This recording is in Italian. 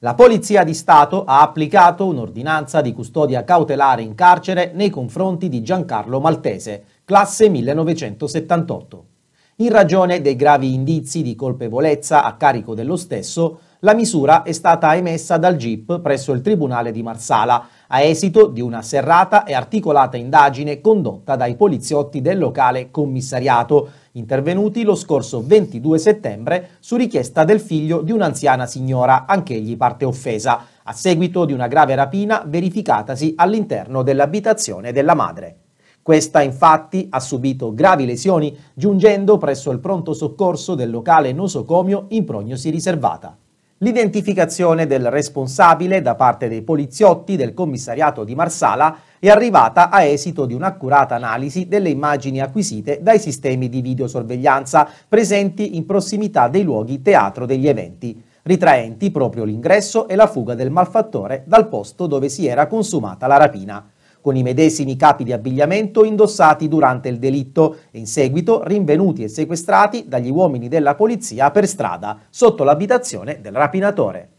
La Polizia di Stato ha applicato un'ordinanza di custodia cautelare in carcere nei confronti di Giancarlo Maltese, classe 1978. In ragione dei gravi indizi di colpevolezza a carico dello stesso, la misura è stata emessa dal GIP presso il Tribunale di Marsala, a esito di una serrata e articolata indagine condotta dai poliziotti del locale commissariato, intervenuti lo scorso 22 settembre su richiesta del figlio di un'anziana signora, anch'egli parte offesa, a seguito di una grave rapina verificatasi all'interno dell'abitazione della madre. Questa infatti ha subito gravi lesioni giungendo presso il pronto soccorso del locale nosocomio in prognosi riservata. L'identificazione del responsabile da parte dei poliziotti del commissariato di Marsala è arrivata a esito di un'accurata analisi delle immagini acquisite dai sistemi di videosorveglianza presenti in prossimità dei luoghi teatro degli eventi, ritraenti proprio l'ingresso e la fuga del malfattore dal posto dove si era consumata la rapina con i medesimi capi di abbigliamento indossati durante il delitto e in seguito rinvenuti e sequestrati dagli uomini della polizia per strada sotto l'abitazione del rapinatore.